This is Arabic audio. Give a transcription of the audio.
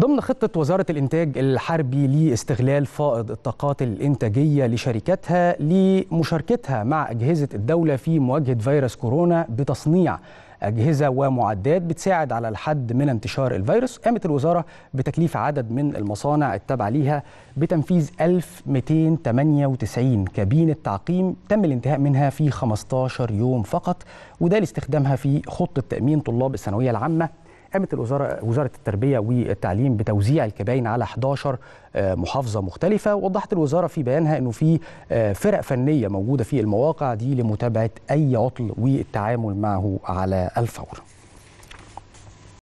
ضمن خطة وزارة الإنتاج الحربي لاستغلال فائض الطاقات الإنتاجية لشركاتها لمشاركتها مع أجهزة الدولة في مواجهة فيروس كورونا بتصنيع أجهزة ومعدات بتساعد على الحد من انتشار الفيروس قامت الوزارة بتكليف عدد من المصانع التابعة ليها بتنفيذ 1298 كابينة تعقيم تم الانتهاء منها في 15 يوم فقط وده لاستخدامها في خطة تأمين طلاب الثانوية العامة قامت الوزاره وزاره التربيه والتعليم بتوزيع الكباين على 11 آه، محافظه مختلفه وضحت الوزاره في بيانها انه في آه، فرق فنيه موجوده في المواقع دي لمتابعه اي عطل والتعامل معه على الفور